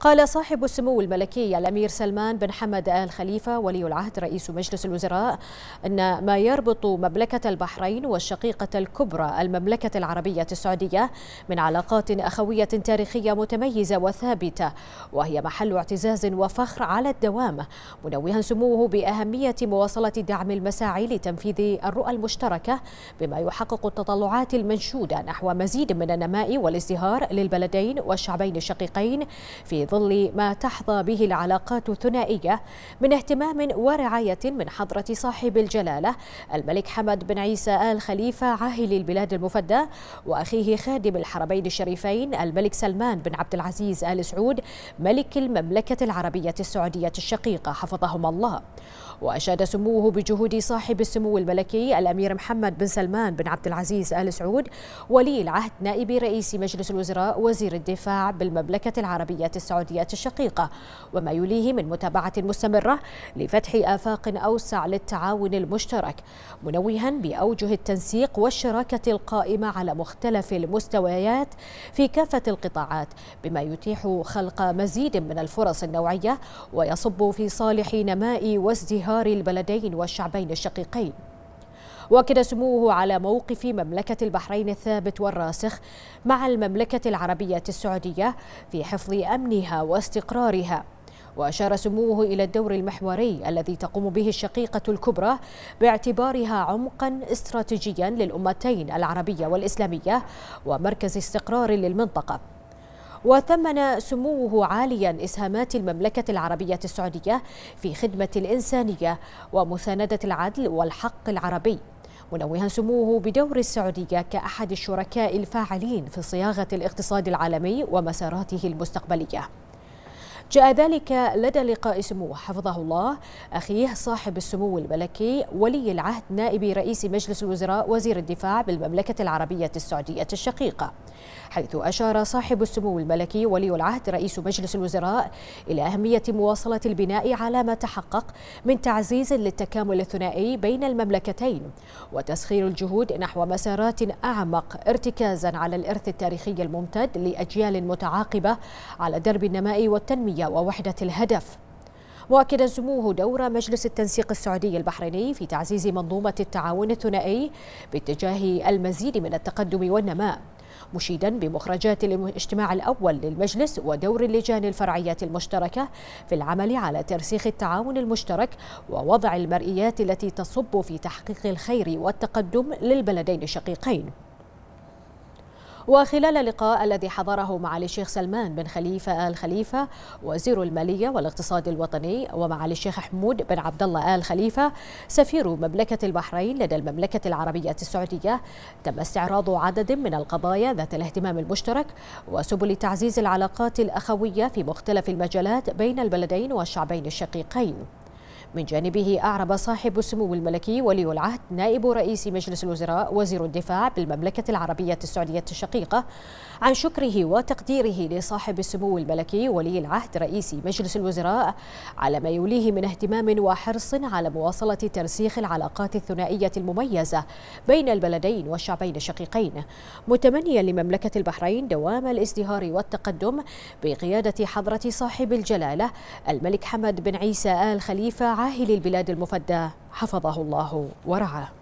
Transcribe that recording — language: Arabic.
قال صاحب السمو الملكي الأمير سلمان بن حمد آل خليفة ولي العهد رئيس مجلس الوزراء أن ما يربط مملكة البحرين والشقيقة الكبرى المملكة العربية السعودية من علاقات أخوية تاريخية متميزة وثابتة وهي محل اعتزاز وفخر على الدوام منوها سموه بأهمية مواصلة دعم المساعي لتنفيذ الرؤى المشتركة بما يحقق التطلعات المنشودة نحو مزيد من النماء والازدهار للبلدين والشعبين الشقيقين في ظل ما تحظى به العلاقات الثنائية من اهتمام ورعاية من حضرة صاحب الجلالة الملك حمد بن عيسى آل خليفة عاهل البلاد المفدى وأخيه خادم الحرمين الشريفين الملك سلمان بن عبد العزيز آل سعود ملك المملكة العربية السعودية الشقيقة حفظهما الله وأشاد سموه بجهود صاحب السمو الملكي الأمير محمد بن سلمان بن عبد العزيز آل سعود ولي العهد نائب رئيس مجلس الوزراء وزير الدفاع بالمملكة العربية السعودية السعوديات الشقيقة وما يليه من متابعة مستمرة لفتح آفاق أوسع للتعاون المشترك منوها بأوجه التنسيق والشراكة القائمة على مختلف المستويات في كافة القطاعات بما يتيح خلق مزيد من الفرص النوعية ويصب في صالح نماء وازدهار البلدين والشعبين الشقيقين واكد سموه على موقف مملكة البحرين الثابت والراسخ مع المملكة العربية السعودية في حفظ أمنها واستقرارها وأشار سموه إلى الدور المحوري الذي تقوم به الشقيقة الكبرى باعتبارها عمقا استراتيجيا للأمتين العربية والإسلامية ومركز استقرار للمنطقة وثمن سموه عاليا إسهامات المملكة العربية السعودية في خدمة الإنسانية ومساندة العدل والحق العربي منوها سموه بدور السعودية كأحد الشركاء الفاعلين في صياغة الاقتصاد العالمي ومساراته المستقبلية جاء ذلك لدى لقاء سموه حفظه الله أخيه صاحب السمو الملكي ولي العهد نائب رئيس مجلس الوزراء وزير الدفاع بالمملكة العربية السعودية الشقيقة حيث أشار صاحب السمو الملكي ولي العهد رئيس مجلس الوزراء إلى أهمية مواصلة البناء على ما تحقق من تعزيز للتكامل الثنائي بين المملكتين وتسخير الجهود نحو مسارات أعمق ارتكازا على الإرث التاريخي الممتد لأجيال متعاقبة على درب النماء والتنمية ووحدة الهدف مؤكدا سموه دور مجلس التنسيق السعودي البحريني في تعزيز منظومة التعاون الثنائي باتجاه المزيد من التقدم والنماء مشيدا بمخرجات الاجتماع الأول للمجلس ودور اللجان الفرعية المشتركة في العمل على ترسيخ التعاون المشترك ووضع المرئيات التي تصب في تحقيق الخير والتقدم للبلدين الشقيقين وخلال اللقاء الذي حضره معالي الشيخ سلمان بن خليفة آل خليفة وزير المالية والاقتصاد الوطني ومعالي الشيخ حمود بن عبد الله آل خليفة سفير مملكة البحرين لدى المملكة العربية السعودية تم استعراض عدد من القضايا ذات الاهتمام المشترك وسبل تعزيز العلاقات الأخوية في مختلف المجالات بين البلدين والشعبين الشقيقين من جانبه أعرب صاحب السمو الملكي ولي العهد نائب رئيس مجلس الوزراء وزير الدفاع بالمملكة العربية السعودية الشقيقة عن شكره وتقديره لصاحب السمو الملكي ولي العهد رئيس مجلس الوزراء على ما يوليه من اهتمام وحرص على مواصلة ترسيخ العلاقات الثنائية المميزة بين البلدين والشعبين الشقيقين متمنيا لمملكة البحرين دوام الازدهار والتقدم بقيادة حضرة صاحب الجلالة الملك حمد بن عيسى آل خليفة عاهل البلاد المفدى حفظه الله ورعاه